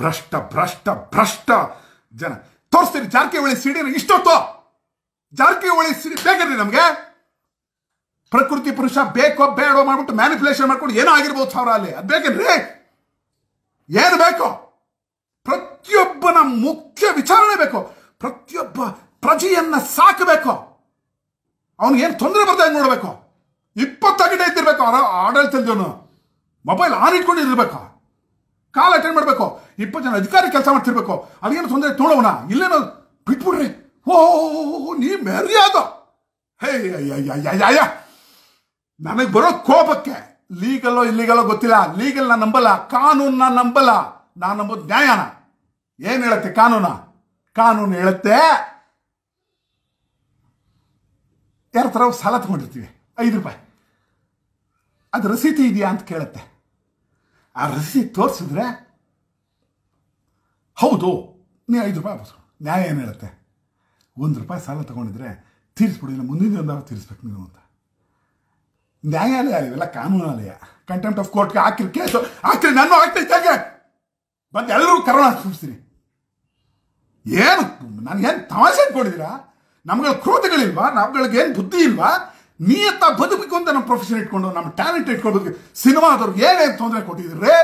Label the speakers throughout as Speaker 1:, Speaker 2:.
Speaker 1: ಭ್ರಷ್ಟ ಭ್ರಷ್ಟ ಭ್ರಷ್ಟ ಜನ ತೋರಿಸ್ತೀರಿ ಜಾರಕಿಹೊಳಿ ಸಿಡಿನ ಇಷ್ಟೊತ್ತು ಜಾರಕಿಹೊಳಿ ಸಿಡಿ ಬೇಕಂದ್ರೆ ನಮಗೆ ಪ್ರಕೃತಿ ಪುರುಷ ಬೇಕೋ ಬೇಡೋ ಮಾಡ್ಬಿಟ್ಟು ಮ್ಯಾನಿಪುಲೇಷನ್ ಮಾಡ್ಕೊಂಡು ಏನೋ ಆಗಿರ್ಬೋದು ಸಾವಿರ ಅಲ್ಲಿ ಅದು ಬೇಕೇನ್ರಿ ಏನು ಬೇಕೋ ಪ್ರತಿಯೊಬ್ಬನ ಮುಖ್ಯ ವಿಚಾರಣೆ ಬೇಕು ಪ್ರತಿಯೊಬ್ಬ ಪ್ರಜೆಯನ್ನ ಸಾಕಬೇಕು ಏನು ತೊಂದರೆ ಬರ್ತದೆ ನೋಡಬೇಕು ಗಂಟೆ ಇದ್ದಿರ್ಬೇಕು ಆಡಳಿತದವನು ಮೊಬೈಲ್ ಆನ್ ಇಟ್ಕೊಂಡಿರ್ಬೇಕು ಕಾಲ್ ಅಟೆಂಡ್ ಮಾಡಬೇಕು ಇಪ್ಪತ್ತು ಜನ ಅಧಿಕಾರಿ ಕೆಲಸ ಮಾಡ್ತಿರ್ಬೇಕು ಅದೇನು ತೊಂದರೆ ತೋಳೋಣ ಇಲ್ಲೇನೋ ಬಿಟ್ಬಿಡ್ರಿ ಓ ನೀ ಮರ್ಯಾದ ಹೇ ಅಯ್ಯ ನನಗೆ ಬರೋ ಕೋಪಕ್ಕೆ ಲೀಗಲ್ಲೋ ಇಲ್ಲಿಗಲ್ಲೋ ಗೊತ್ತಿಲ್ಲ ಲೀಗಲ್ನ ನಂಬಲ್ಲ ಕಾನೂನ ನಂಬಲ್ಲ ನಾನು ನಂಬೋದು ನ್ಯಾಯನ ಏನು ಹೇಳುತ್ತೆ ಕಾನೂನ ಕಾನೂನು ಹೇಳುತ್ತೆ ಯಾರ ಥರ ಸಾಲ ತಗೊಂಡಿರ್ತೀವಿ ಐದು ರೂಪಾಯಿ ಅದು ರಸೀತಿ ಇದೆಯಾ ಅಂತ ಕೇಳುತ್ತೆ ಆ ರಸೀತಿ ತೋರಿಸಿದ್ರೆ ಹೌದು ನೀ ಐದು ರೂಪಾಯಿ ವಾಪಸ್ ನ್ಯಾಯ ಏನು ಹೇಳುತ್ತೆ ಒಂದು ರೂಪಾಯಿ ಸಾಲ ತೊಗೊಂಡಿದ್ರೆ ತೀರಿಸ್ಬಿಡಿ ಇಲ್ಲ ಮುಂದಿನ ಒಂದು ತೀರಿಸ್ಬೇಕು ನೀನು ಅಂತ ನ್ಯಾಯಾಲಯ ಇವೆಲ್ಲ ಕಾನೂನಾಲಯ ಕಂಟೆಂಪ್ಟ್ ಆಫ್ ಕೋರ್ಟ್ಗೆ ಹಾಕಿರಿ ಕೇಸು ಹಾಕಿರಿ ನಾನು ಹಾಕ್ತಿದ್ದೆ ಬಂದು ಎಲ್ಲರೂ ಕರೋನ ಸೂಚಿಸ್ತೀನಿ ಏನು ಏನು ತಮಾಷೆ ಕೊಡಿದಿರಾ ನಮ್ಗಳ ಕ್ರೋಧಗಳಿಲ್ವಾ ಏನು ಬುದ್ಧಿ ಇಲ್ವಾ ನಿಯತ್ತ ಬದುಕು ಅಂತ ನಮ್ಮ ಪ್ರೊಫೆಷನ್ ಇಟ್ಕೊಂಡು ನಮ್ಮ ಟ್ಯಾಲೆಂಟ್ ಇಟ್ಕೊಂಡು ಸಿನಿಮಾದವ್ರಿಗೆ ಏನೇನು ತೊಂದರೆ ಕೊಟ್ಟಿದ್ದೀರಿ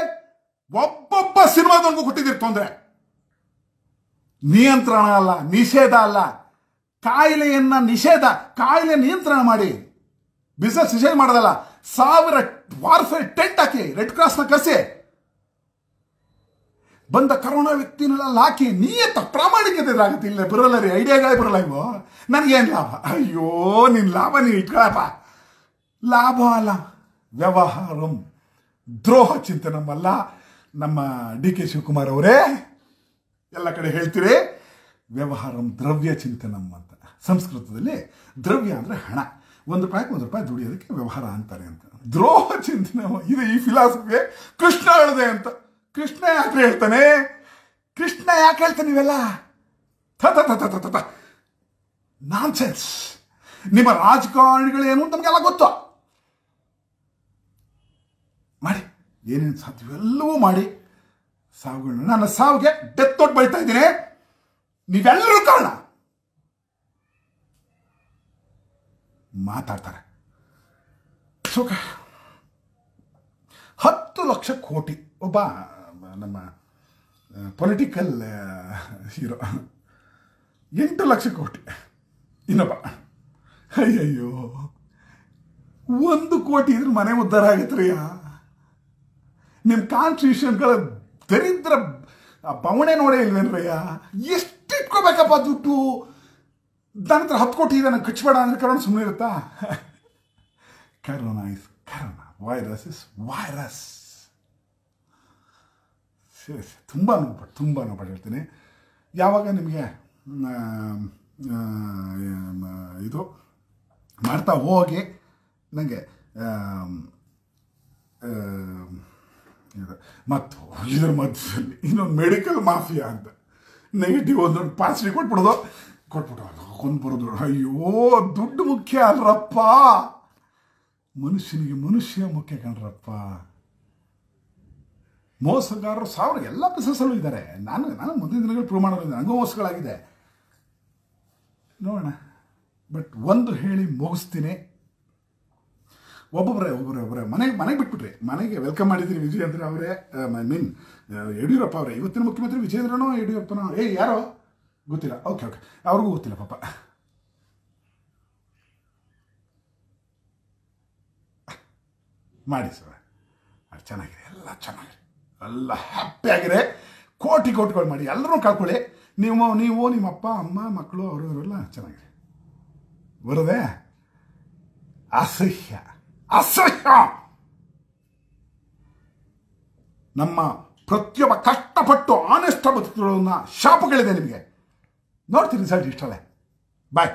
Speaker 1: ಒಬ್ಬೊಬ್ಬ ಸಿನಿಮಾದವ್ರಿಗೂ ಕೊಟ್ಟಿದ್ದೀರಿ ತೊಂದರೆ ನಿಯಂತ್ರಣ ಅಲ್ಲ ನಿಷೇಧ ಅಲ್ಲ ಕಾಯಿಲೆಯನ್ನ ನಿಷೇಧ ಕಾಯಿಲೆ ನಿಯಂತ್ರಣ ಮಾಡಿ ಬಿಸ್ನೆಸ್ ನಿಷೇಧ ಮಾಡೋದಲ್ಲ ಸಾವಿರ ವಾರ್ಫೇರ್ ಟೆಂಟ್ ಹಾಕಿ ರೆಡ್ ಕ್ರಾಸ್ನ ಕಸಿ ಬಂದ ಕರೋನಾ ವ್ಯಕ್ತಿನೆಲ್ಲ ಹಾಕಿ ನಿಯತ ಪ್ರಾಮಾಣಿಕತೆ ಇದಾಗುತ್ತೆ ಇಲ್ಲೇ ಬರೋಲ್ಲ ರೀ ಐಡಿಯಾಗಳೇ ಬರೋಲ್ಲ ಇವು ನನಗೇನು ಲಾಭ ಅಯ್ಯೋ ನಿನ್ನ ಲಾಭ ನೀ ಇಟ್ಕೊಳಪ್ಪ ಲಾಭ ಅಲ್ಲ ವ್ಯವಹಾರಂ ದ್ರೋಹ ನಮ್ಮಲ್ಲ ನಮ್ಮ ಡಿ ಕೆ ಶಿವಕುಮಾರ್ ಅವರೇ ಎಲ್ಲ ಕಡೆ ಹೇಳ್ತೀರಿ ವ್ಯವಹಾರಂ ದ್ರವ್ಯ ಚಿಂತನಂ ಅಂತ ಸಂಸ್ಕೃತದಲ್ಲಿ ದ್ರವ್ಯ ಅಂದರೆ ಹಣ ಒಂದು ರೂಪಾಯಿಗೆ ಒಂದು ರೂಪಾಯಿ ದುಡಿಯೋದಕ್ಕೆ ವ್ಯವಹಾರ ಅಂತಾರೆ ಅಂತ ದ್ರೋಹ ಚಿಂತನೆ ಇದು ಈ ಫಿಲಾಸಫಿ ಕೃಷ್ಣ ಹೇಳಿದೆ ಅಂತ ಕೃಷ್ಣ ಯಾಕೆ ಹೇಳ್ತಾನೆ ಕೃಷ್ಣ ಯಾಕೆ ಹೇಳ್ತಾನೆ ನೀವೆಲ್ಲ ಥತ ಥತ ತ ನಾನ್ ಸೆನ್ಸ್ ನಿಮ್ಮ ರಾಜಕಾರಣಿಗಳೇನು ಅಂತ ನಮಗೆಲ್ಲ ಗೊತ್ತು ಮಾಡಿ ಏನೇನು ಸಾಧ್ಯ ಎಲ್ಲವೂ ಮಾಡಿ ಸಾವುಗಳನ್ನ ನನ್ನ ಸಾವಿಗೆ ಎತ್ತೋಟ್ ಬೈತಾ ಇದ್ದೀನಿ ನೀವೆಲ್ಲರೂ ಕಾರಣ ಮಾತಾಡ್ತಾರೆ ಹತ್ತು ಲಕ್ಷ ಕೋಟಿ ಒಬ್ಬ ನಮ್ಮ ಪೊಲಿಟಿಕಲ್ ಹೀರೋ ಎಂಟು ಲಕ್ಷ ಕೋಟಿ ಇನ್ನೊಬ್ಬ ಅಯ್ಯಯ್ಯೋ ಒಂದು ಕೋಟಿ ಇದ್ರ ಮನೆ ಉದ್ಧಾರ ಆಗತ್ರಿಯ ನಿಮ್ಮ ಕಾನ್ಸ್ಟಿಟ್ಯೂಷನ್ಗಳ ದರಿದ್ರ ಆ ಬವಣೆ ನೋಡೇ ಇಲ್ವೇನ್ರಯ್ಯ ಎಷ್ಟು ಇಟ್ಕೋಬೇಕಪ್ಪ ದುಡ್ಡು ನನ್ನ ಹತ್ರ ಹತ್ತು ಕೋಟಿ ನನಗೆ ಕಚ್ಚಬೇಡ ಅಂದರೆ ಕರೋಣ ಸುಮ್ಮನೆ ಇರುತ್ತಾ corona is corona virus is virus ಸರಿ ಸರಿ ತುಂಬ ನೋಡ್ಬಾರ್ದು ತುಂಬ ನೋಡ್ಬಾರ್ದು ಹೇಳ್ತೀನಿ ಯಾವಾಗ ನಿಮಗೆ ಇದು ಮಾಡ್ತಾ ಹೋಗಿ ನನಗೆ ಇದು ಮತ್ತು ಇದ್ರ ಮಧ್ಯದಲ್ಲಿ ಇನ್ನೊಂದು ಮೆಡಿಕಲ್ ಮಾಫಿಯಾ ಅಂತ ನೆಗೆಟಿವ್ ಒಂದೊಂದು ಪಾಸಿಟಿವ್ ಕೊಟ್ಬಿಡೋದು ಕೊಟ್ಬಿಟ್ಟು ಕೊಂದು ಬರೋದು ಅಯ್ಯೋ ದುಡ್ಡು ಮುಖ್ಯ ಅಲ್ರಪ್ಪ ಮನುಷ್ಯನಿಗೆ ಮನುಷ್ಯ ಮುಖ್ಯ ಕಣ್ರಪ್ಪ ಮೋಸಗಾರರು ಸಾವಿರ ಎಲ್ಲ ಬಿಸ್ನೆಸ್ಸಲ್ಲೂ ಇದ್ದಾರೆ ನಾನು ನಾನು ಮುಂದಿನ ದಿನಗಳು ಪ್ರೂವ್ ಮಾಡೋದಿಲ್ಲ ನನಗೂ ಮೋಸಗಳಾಗಿದೆ ನೋಡೋಣ ಬಟ್ ಒಂದು ಹೇಳಿ ಮುಗಿಸ್ತೀನಿ ಒಬ್ಬೊಬ್ಬರೇ ಒಬ್ಬರೊಬ್ಬರ ಒಬ್ಬರೇ ಮನೆಗೆ ಮನೆಗೆ ಬಿಟ್ಬಿಟ್ರಿ ಮನೆಗೆ ವೆಲ್ಕಮ್ ಮಾಡಿದ್ರಿ ವಿಜಯೇಂದ್ರ ಅವರೇ ಐ ಮೀನ್ ಯಡಿಯೂರಪ್ಪ ಅವರೇ ಇವತ್ತಿನ ಮುಖ್ಯಮಂತ್ರಿ ವಿಜಯೇಂದ್ರನೋ ಯಡಿಯೂರಪ್ಪನೋ ಏ ಯಾರೋ ಗೊತ್ತಿಲ್ಲ ಓಕೆ ಓಕೆ ಅವ್ರಿಗೂ ಗೊತ್ತಿಲ್ಲ ಪಾಪ ಮಾಡಿ ಸರ್ ಅದು ಚೆನ್ನಾಗಿದೆ ಎಲ್ಲ ಚೆನ್ನಾಗಿದೆ ಎಲ್ಲ ಹ್ಯಾಪಿಯಾಗಿದೆ ಕೋಟಿ ಕೋಟಿಗಳು ಮಾಡಿ ಎಲ್ಲರೂ ಕಳ್ಕೊಳ್ಳಿ ನೀವು ನೀವು ನಿಮ್ಮ ಅಪ್ಪ ಅಮ್ಮ ಮಕ್ಕಳು ಅವರು ಇವರೆಲ್ಲ ಚೆನ್ನಾಗಿದೆ ಬರೋದೇ ಅಸಹ್ಯ ಅಸಹ್ಯ ನಮ್ಮ ಪ್ರತಿಯೊಬ್ಬ ಕಷ್ಟಪಟ್ಟು ಆನೆಷ್ಟ ಬದುಕುಗಳನ್ನು ಶಾಪಗಳಿದೆ ನಿಮಗೆ ನೋಡ್ತೀನಿ ರಿಸಲ್ಟ್ ಇಷ್ಟಲ್ಲೇ ಬಾಯ್